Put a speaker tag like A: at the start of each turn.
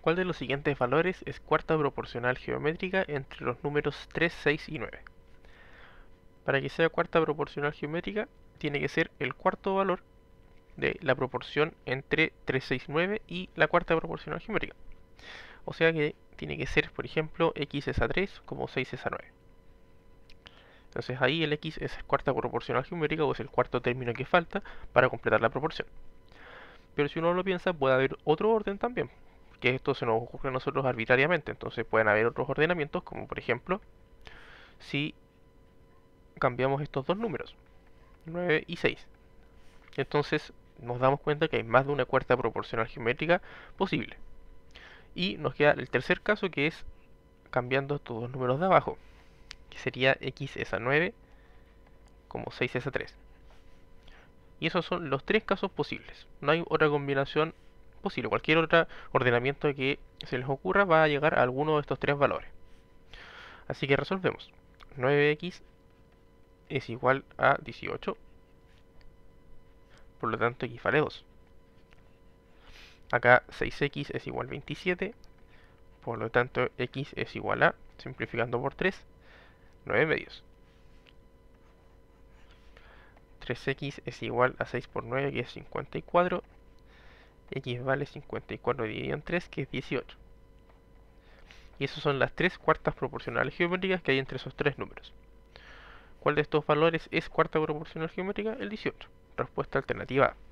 A: ¿Cuál de los siguientes valores es cuarta proporcional geométrica entre los números 3, 6 y 9? Para que sea cuarta proporcional geométrica, tiene que ser el cuarto valor de la proporción entre 3, 6, 9 y la cuarta proporcional geométrica. O sea que tiene que ser, por ejemplo, x es a 3 como 6 es a 9. Entonces ahí el x es cuarta proporcional geométrica o es el cuarto término que falta para completar la proporción. Pero si uno lo piensa, puede haber otro orden también que esto se nos ocurre a nosotros arbitrariamente. Entonces pueden haber otros ordenamientos, como por ejemplo, si cambiamos estos dos números, 9 y 6. Entonces nos damos cuenta que hay más de una cuarta proporcional geométrica posible. Y nos queda el tercer caso que es cambiando estos dos números de abajo, que sería x es a 9 como 6 es a 3. Y esos son los tres casos posibles. No hay otra combinación posible. Cualquier otro ordenamiento que se les ocurra va a llegar a alguno de estos tres valores. Así que resolvemos. 9x es igual a 18. Por lo tanto, x vale 2. Acá 6x es igual a 27. Por lo tanto, x es igual a, simplificando por 3, 9 medios. 3x es igual a 6 por 9, que es 54 x vale 54 dividido en 3, que es 18. Y esas son las tres cuartas proporcionales geométricas que hay entre esos tres números. ¿Cuál de estos valores es cuarta proporcional geométrica? El 18. Respuesta alternativa A.